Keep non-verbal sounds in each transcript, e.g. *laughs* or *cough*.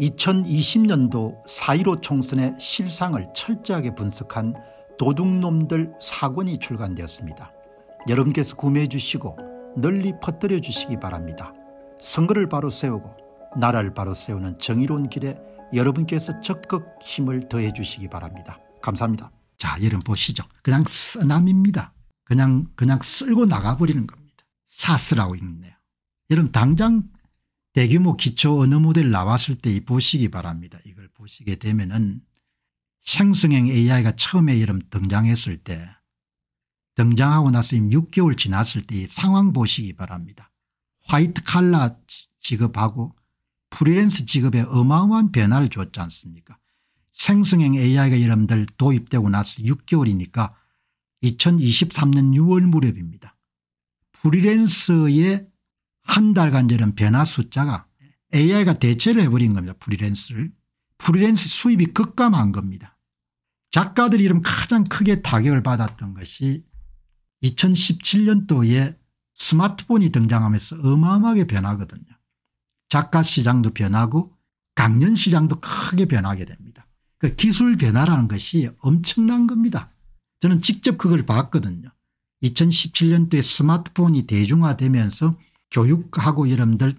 2020년도 4.15 총선의 실상을 철저하게 분석한 도둑놈들 사권이 출간되었습니다. 여러분께서 구매해 주시고 널리 퍼뜨려 주시기 바랍니다. 선거를 바로 세우고 나라를 바로 세우는 정의로운 길에 여러분께서 적극 힘을 더해 주시기 바랍니다. 감사합니다. 자 여러분 보시죠. 그냥 쓰남입니다. 그냥 그냥 쓸고 나가버리는 겁니다. 사스라고 읽네요. 여러분 당장 대규모 기초 언어 모델 나왔을 때 보시기 바랍니다. 이걸 보시게 되면은 생성형 AI가 처음에 이름 등장했을 때 등장하고 나서 6개월 지났을 때 상황 보시기 바랍니다. 화이트 칼라 직업하고 프리랜스 직업에 어마어마한 변화를 줬지 않습니까 생성형 AI가 여러분들 도입되고 나서 6개월이니까 2023년 6월 무렵입니다. 프리랜서의 한 달간 되는 변화 숫자가 AI가 대체를 해버린 겁니다. 프리랜스를. 프리랜스 수입이 급감한 겁니다. 작가들 이름 가장 크게 타격을 받았던 것이 2017년도에 스마트폰이 등장하면서 어마어마하게 변하거든요. 작가 시장도 변하고 강연 시장도 크게 변하게 됩니다. 그 기술 변화라는 것이 엄청난 겁니다. 저는 직접 그걸 봤거든요. 2017년도에 스마트폰이 대중화되면서 교육하고 여러분들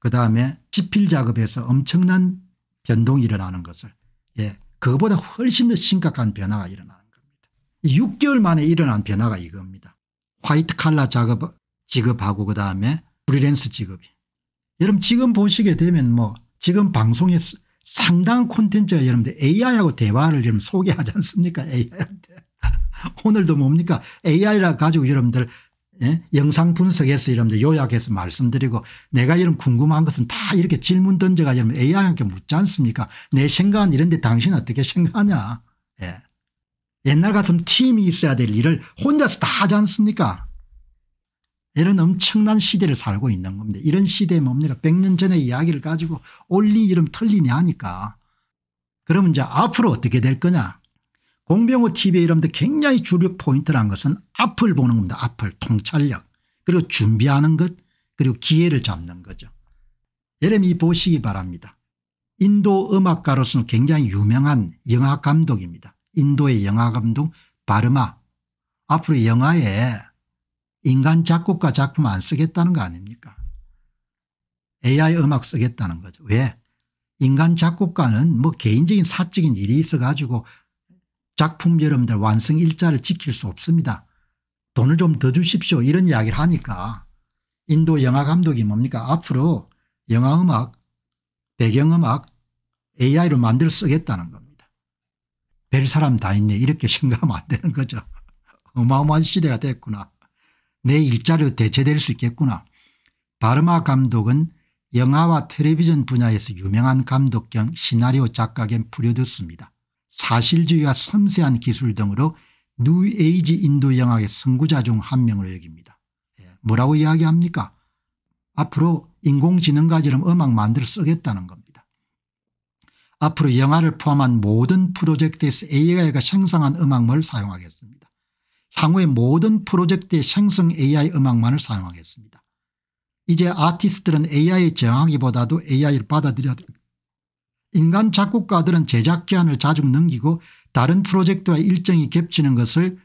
그다음에 지필 작업에서 엄청난 변동이 일어나는 것을 예 그것보다 훨씬 더 심각한 변화가 일어나는 겁니다. 6개월 만에 일어난 변화가 이겁니다. 화이트 칼라 작업 직업하고 그다음에 프리랜스 직업이 여러분 지금 보시게 되면 뭐 지금 방송에 상당한 콘텐츠가 여러분들 AI하고 대화를 여러분 소개하지 않습니까 AI한테 *laughs* 오늘도 뭡니까 AI라 가지고 여러분들 예? 영상 분석해서 여러분 요약해서 말씀드리고 내가 이런 궁금한 것은 다 이렇게 질문 던져가 여러분 AI한테 묻지 않습니까 내 생각은 이런데 당신 은 어떻게 생각하냐 예. 옛날 같으면 팀이 있어야 될 일을 혼자서 다 하지 않습니까 이런 엄청난 시대를 살고 있는 겁니다. 이런 시대에 뭡니까 100년 전의 이야기를 가지고 올리 이름 틀리냐 하니까 그러면 이제 앞으로 어떻게 될 거냐 공병호 tv에 이러면 굉장히 주력 포인트란 것은 앞을 보는 겁니다. 앞을 통찰력 그리고 준비하는 것 그리고 기회를 잡는 거죠. 예레이 보시기 바랍니다. 인도 음악가로서는 굉장히 유명한 영화 감독입니다. 인도의 영화 감독 바르마 앞으로 영화에 인간 작곡가 작품 안 쓰겠다는 거 아닙니까 AI 음악 쓰겠다는 거죠. 왜 인간 작곡가는 뭐 개인적인 사적인 일이 있어 가지고 작품 여러분들 완성 일자를 지킬 수 없습니다. 돈을 좀 더 주십시오 이런 이야기를 하니까 인도 영화 감독이 뭡니까 앞으로 영화음악 배경음악 AI로 만들 쓰겠다는 겁니다. 별 사람 다 있네 이렇게 *laughs* 생각하면 안 되는 거죠. 어마어마한 시대가 됐구나. 내 일자리로 대체될 수 있겠구나. 바르마 감독은 영화와 텔레비전 분야에서 유명한 감독 겸 시나리오 작가 겸 프로듀스입니다. 사실주의와 섬세한 기술 등으로 뉴에이지 인도 영학의 선구자 중 한 명으로 여깁니다. 예, 뭐라고 이야기합니까? 앞으로 인공지능까지럼 음악 만들 쓰겠다는 겁니다. 앞으로 영화를 포함한 모든 프로젝트에서 AI가 생성한 음악만을 사용하겠습니다. 향후의 모든 프로젝트의 생성 AI 음악만을 사용하겠습니다. 이제 아티스트들은 AI 의 정하기보다도 AI를 받아들여야 될 인간 작곡가들은 제작 기한을 자주 넘기고 다른 프로젝트와 일정이 겹치는 것을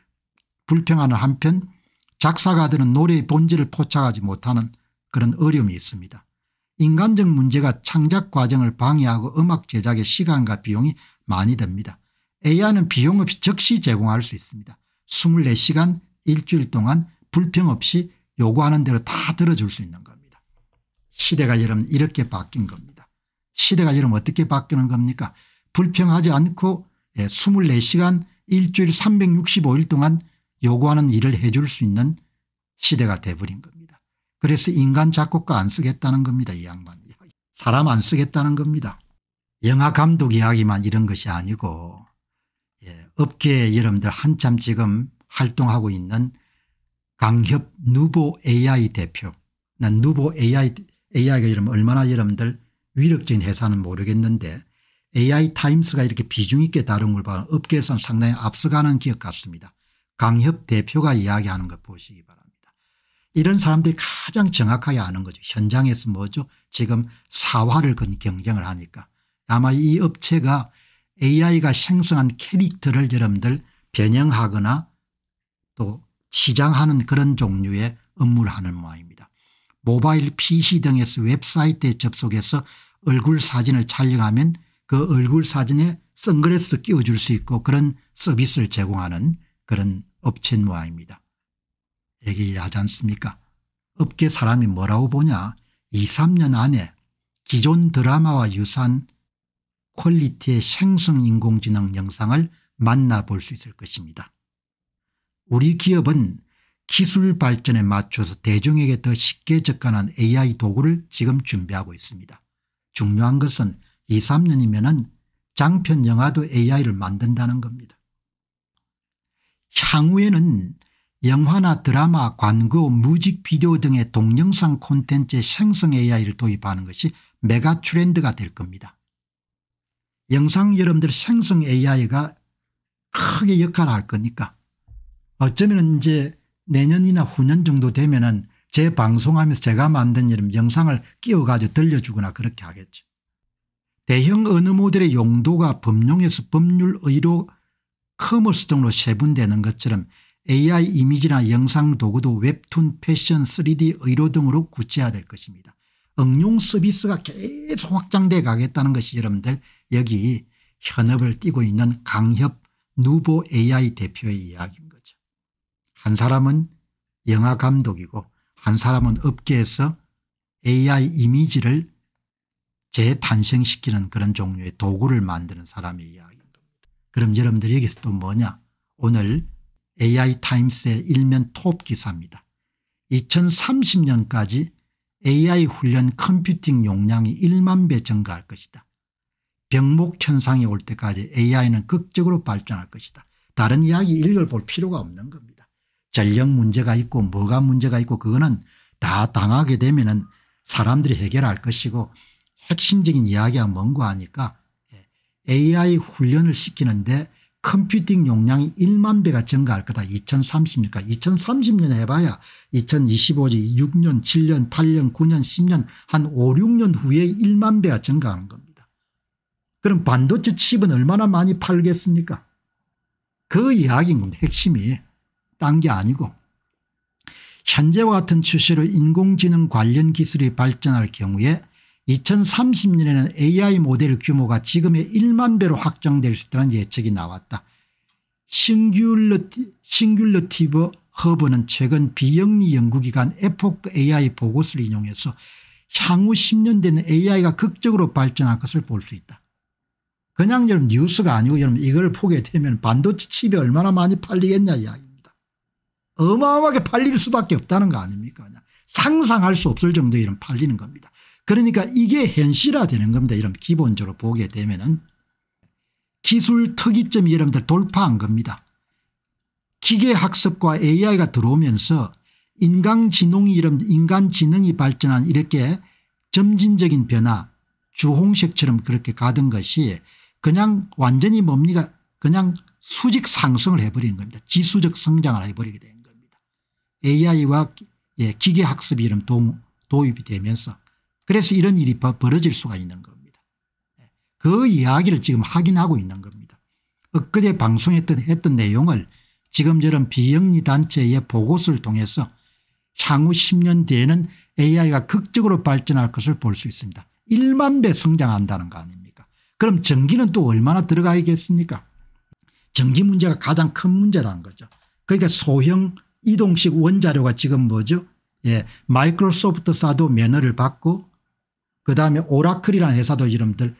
불평하는 한편 작사가들은 노래의 본질을 포착하지 못하는 그런 어려움이 있습니다. 인간적 문제가 창작 과정을 방해하고 음악 제작의 시간과 비용이 많이 듭니다. AI는 비용 없이 즉시 제공할 수 있습니다. 24시간 일주일 동안 불평 없이 요구하는 대로 다 들어줄 수 있는 겁니다. 시대가 여러분 이렇게 바뀐 겁니다. 시대가 지금 어떻게 바뀌는 겁니까 불평하지 않고 24시간 예, 일주일 365일 동안 요구하는 일을 해줄 수 있는 시대가 돼버린 겁니다. 그래서 인간 작곡가 안 쓰겠다는 겁니다. 이 양반이. 사람 안 쓰겠다는 겁니다. 영화 감독 이야기만 이런 것이 아니고 예, 업계에 여러분들 한참 지금 활동하고 있는 강협 누보 AI 대표 난 누보 AI, AI가 여러분 얼마나 여러분들 위력적인 회사는 모르겠는데 AI 타임스가 이렇게 비중 있게 다룬 걸봐면 업계에서는 상당히 앞서가는 기업 같습니다. 강협 대표가 이야기하는 것 보시기 바랍니다. 이런 사람들이 가장 정확하게 아는 거죠. 현장에서 뭐죠 지금 사활을 건 경쟁을 하니까 아마 이 업체가 AI가 생성한 캐릭터를 여러분들 변형하거나 또 시장하는 그런 종류의 업무를 하는 모양입니다. 모바일 PC 등에서 웹사이트에 접속해서 얼굴 사진을 촬영하면 그 얼굴 사진에 선글라스도 끼워줄 수 있고 그런 서비스를 제공하는 그런 업체인 모양입니다. 얘기하지 를 않습니까 업계 사람이 뭐라고 보냐 2 3년 안에 기존 드라마와 유사한 퀄리티의 생성 인공지능 영상을 만나볼 수 있을 것입니다. 우리 기업은 기술 발전에 맞춰서 대중에게 더 쉽게 접근한 AI 도구를 지금 준비하고 있습니다. 중요한 것은 2, 3년이면 은 장편 영화도 AI를 만든다는 겁니다. 향후에는 영화나 드라마, 광고, 뮤직 비디오 등의 동영상 콘텐츠에 생성 AI를 도입하는 것이 메가 트렌드가 될 겁니다. 영상 여러분들 생성 AI가 크게 역할을 할 거니까 어쩌면 이제 내년이나 후년 정도 되면은 제 방송하면서 제가 만든 이름 영상을 끼워가지고 들려주거나 그렇게 하겠죠. 대형 언어 모델의 용도가 법령에서 법률 의로 커머스 등으로 세분되는 것처럼 AI 이미지나 영상 도구도 웹툰 패션 3D 의료 등으로 구체화될 것입니다. 응용 서비스가 계속 확장돼 가겠다는 것이 여러분들 여기 현업을 띄고 있는 강협 누보 AI 대표의 이야기인 거죠. 한 사람은 영화감독이고 한 사람은 업계에서 AI 이미지를 재탄생시키는 그런 종류의 도구를 만드는 사람의 이야기입니다. 그럼 여러분들 여기서 또 뭐냐 오늘 AI 타임스의 일면 톱 기사입니다. 2030년까지 AI 훈련 컴퓨팅 용량이 1만 배 증가할 것이다. 병목 현상이 올 때까지 AI는 극적으로 발전할 것이다. 다른 이야기 읽어볼 필요가 없는 겁니다. 전력 문제가 있고 뭐가 문제가 있고 그거는 다 당하게 되면 은 사람들이 해결할 것이고 핵심적인 이야기가 뭔가 하니까 예, AI 훈련을 시키는데 컴퓨팅 용량이 1만 배가 증가할 거다 2030니까 2030년 해봐야 2025지 6년 7년 8년 9년 10년 한5 6년 후에 1만 배가 증가하는 겁니다. 그럼 반도체 칩은 얼마나 많이 팔겠습니까 그 이야기인 겁니다 핵심이. 딴게 아니고 현재와 같은 추세로 인공지능 관련 기술이 발전할 경우에 2030년에는 AI 모델 규모가 지금의 1만 배로 확장될 수 있다는 예측이 나왔다. 싱귤러티, 싱귤러티브 허브는 최근 비영리 연구기관 에포 AI 보고서를 인용해서 향후 10년 되는 AI가 극적으로 발전할 것을 볼 수 있다. 그냥 여러분 뉴스가 아니고 여러분 이걸 보게 되면 반도체 칩이 얼마나 많이 팔리겠냐 이야기. 어마어마하게 팔릴 수밖에 없다는 거 아닙니까 그냥 상상할 수 없을 정도의 이런 팔리는 겁니다. 그러니까 이게 현실화되는 겁니다. 이런 기본적으로 보게 되면은 기술 특이점이 여러분들 돌파한 겁니다. 기계학습과 AI가 들어오면서 인간지능이 이런 인간지능이 발전한 이렇게 점진적인 변화 주홍색처럼 그렇게 가던 것이 그냥 완전히 뭡니까 그냥 수직 상승을 해버리는 겁니다. 지수적 성장을 해버리게 돼요. AI와 예, 기계학습이 름 도, 도입이 되면서 그래서 이런 일이 벌어질 수가 있는 겁니다. 예, 그 이야기를 지금 확인하고 있는 겁니다. 엊그제 방송했던 했던 내용을 지금 저런 비영리 단체의 보고서를 통해서 향후 10년 뒤에는 AI가 극적으로 발전할 것을 볼 수 있습니다. 1만 배 성장한다는 거 아닙니까 그럼 전기는 또 얼마나 들어가야겠습니까 전기 문제가 가장 큰 문제라는 거죠. 그러니까 소형 이동식 원자료가 지금 뭐죠 예 마이크로소프트 사도 면허를 받고 그다음에 오라클이라는 회사도 이름들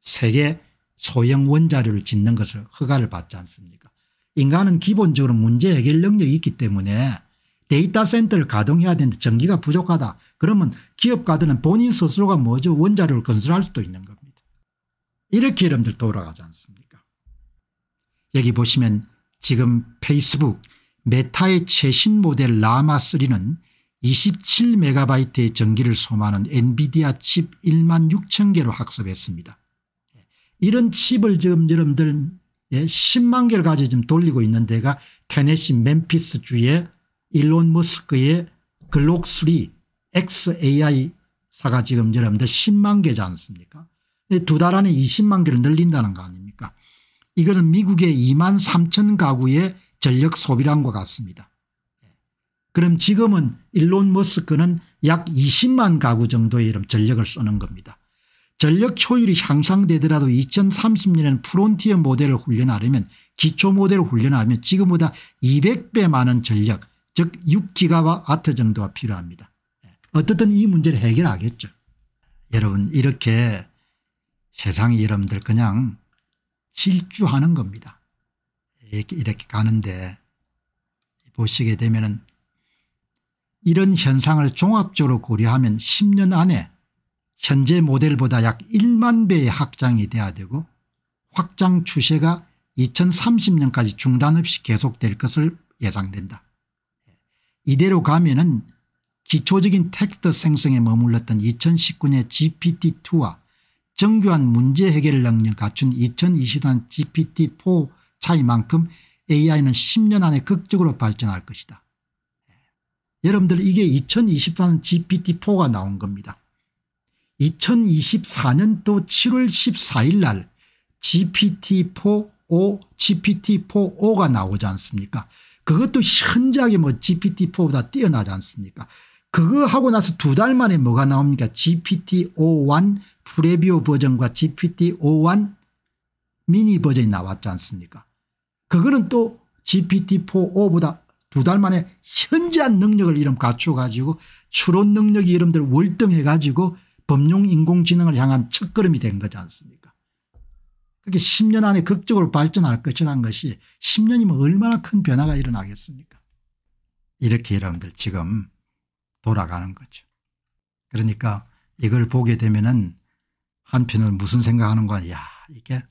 세계 소형 원자료를 짓는 것을 허가를 받지 않습니까 인간은 기본적으로 문제 해결 능력이 있기 때문에 데이터 센터를 가동해야 되는데 전기가 부족하다 그러면 기업가들은 본인 스스로가 뭐죠 원자료를 건설할 수도 있는 겁니다 이렇게 여러들 돌아가지 않습니까 여기 보시면 지금 페이스북 메타의 최신 모델 라마3는 27MB의 전기를 소모하는 엔비디아 칩 1만 6천 개로 학습했습니다. 이런 칩을 지금 여러분들 10만 개를 가지고 지금 돌리고 있는 데가 테네시 멤피스 주의 일론 머스크의 글록3 XAI사가 지금 여러분들 10만 개지 않습니까 예, 두달 안에 20만 개를 늘린다는 거 아닙니까 이거는 미국의 2만 3천 가구의 전력 소비란 것 같습니다. 그럼 지금은 일론 머스크는 약 20만 가구 정도의 전력을 쓰는 겁니다. 전력 효율이 향상되더라도 2030년에는 프론티어 모델을 훈련하려면 기초 모델을 훈련하면 지금보다 200배 많은 전력 즉 6기가와트 정도가 필요합니다. 어떻든 이 문제를 해결하겠죠. 여러분 이렇게 세상이 여러분들 그냥 질주하는 겁니다. 이렇게, 이렇게 가는데 보시게 되면은 이런 현상을 종합적으로 고려하면 10년 안에 현재 모델보다 약 1만 배의 확장이 돼야 되고 확장 추세가 2030년까지 중단 없이 계속될 것을 예상된다. 이대로 가면 은 기초적인 텍스트 생성에 머물렀던 2019년 GPT-2와 정교한 문제 해결 능력 갖춘 2020년 GPT-4 차이만큼 AI는 10년 안에 극적으로 발전할 것이다. 예. 여러분들 이게 2024년 GPT-4가 나온 겁니다. 2024년도 7월 14일 날 GPT-4 5, GPT-4O가 나오지 않습니까? 그것도 현저하게 뭐 GPT-4보다 뛰어나지 않습니까? 그거 하고 나서 두 달 만에 뭐가 나옵니까? GPT-O1 프레비 버전과 GPT-O1 미니 버전이 나왔지 않습니까? 그거는 또 GPT-4O보다 두 달 만에 현재한 능력을 이름 갖춰가지고 추론 능력이 이름들 월등해가지고 범용 인공지능을 향한 첫걸음이 된 거지 않습니까 그게 10년 안에 극적으로 발전할 것이라는 것이 10년이면 얼마나 큰 변화가 일어나겠습니까 이렇게 여러분들 지금 돌아가는 거죠. 그러니까 이걸 보게 되면은 한편은 무슨 생각하는 거야. 이게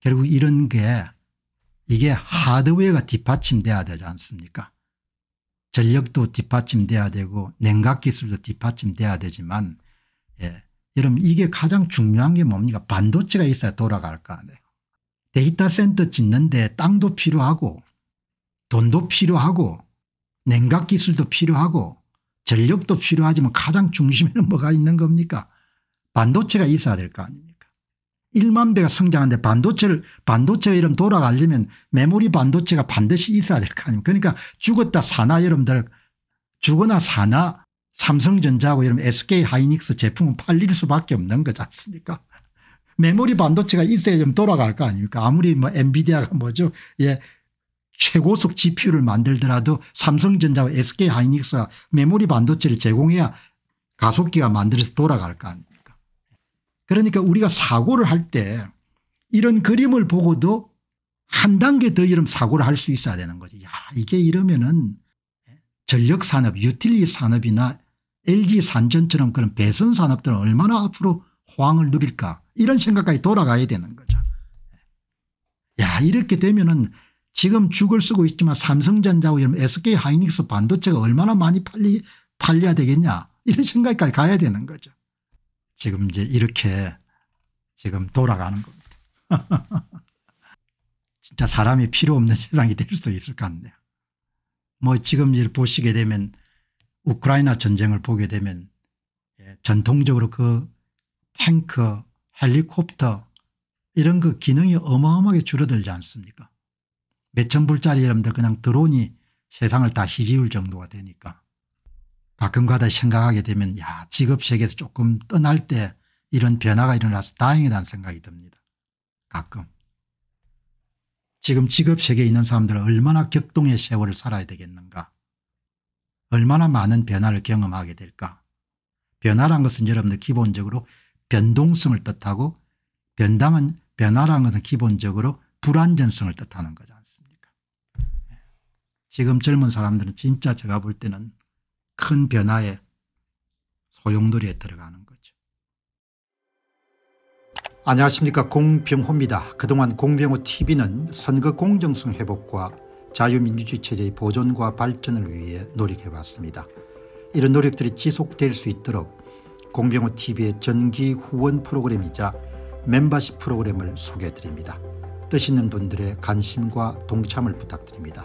결국 이런 게 이게 하드웨어가 뒷받침돼야 되지 않습니까 전력도 뒷받침돼야 되고 냉각 기술도 뒷받침돼야 되지만 예. 여러분 이게 가장 중요한 게 뭡니까 반도체가 있어야 돌아갈 거 아니에요 데이터 센터 짓는데 땅도 필요하고 돈도 필요하고 냉각 기술도 필요하고 전력도 필요하지만 가장 중심에는 뭐가 있는 겁니까 반도체가 있어야 될 거 아닙니까 1만 배가 성장하는데 반도체를 반도체 이름 돌아가려면 메모리 반도체가 반드시 있어야 될 거 아닙니까 그러니까 죽었다 사나 여러분들 죽어나 사나 삼성전자하고 이런 SK하이닉스 제품은 팔릴 수밖에 없는 거지 않습니까 *laughs* 메모리 반도체가 있어야 좀 돌아갈 거 아닙니까 아무리 뭐 엔비디아가 뭐죠 예 최고속 GPU를 만들더라도 삼성전자와 SK하이닉스가 메모리 반도체를 제공해야 가속기가 만들어서 돌아갈 거 아닙니까 그러니까 우리가 사고를 할 때 이런 그림을 보고도 한 단계 더 이런 사고를 할 수 있어야 되는 거지. 야 이게 이러면은 전력산업 유틸리 산업이나 LG산전처럼 그런 배선산업들은 얼마나 앞으로 호황을 누릴까 이런 생각까지 돌아가야 되는 거죠. 야 이렇게 되면은 지금 죽을 쓰고 있지만 삼성전자고 이런 SK하이닉스 반도체가 얼마나 많이 팔리, 팔려야 되겠냐 이런 생각까지 가야 되는 거죠. 지금 이제 이렇게 지금 돌아가는 겁니다. *laughs* 진짜 사람이 필요 없는 *laughs* 세상이 될 수 있을 것 같네요. 뭐 지금 이제 보시게 되면 우크라이나 전쟁을 보게 되면 예, 전통적으로 그 탱크 헬리콥터 이런 그 기능이 어마어마하게 줄어들지 않습니까 몇천 불짜리 여러분들 그냥 드론이 세상을 다 휘지울 정도가 되니까 가끔가다 생각하게 되면 야 직업세계에서 조금 떠날 때 이런 변화가 일어나서 다행이라는 생각이 듭니다. 가끔. 지금 직업세계에 있는 사람들은 얼마나 격동의 세월을 살아야 되겠는가 얼마나 많은 변화를 경험하게 될까 변화란 것은 여러분들 기본적으로 변동성을 뜻하고 변당은 변화란 것은 기본적으로 불안전성을 뜻하는 거지 않습니까 예. 지금 젊은 사람들은 진짜 제가 볼 때는 큰 변화에 소용돌이에 들어가는 거죠. 안녕하십니까 공병호입니다. 그동안 공병호 tv는 선거 공정성 회복과 자유민주주의 체제의 보존과 발전을 위해 노력해왔습니다. 이런 노력들이 지속될 수 있도록 공병호 tv의 전기 후원 프로그램이자 멤버십 프로그램을 소개해드립니다. 뜻 있는 분들의 관심과 동참을 부탁드립니다.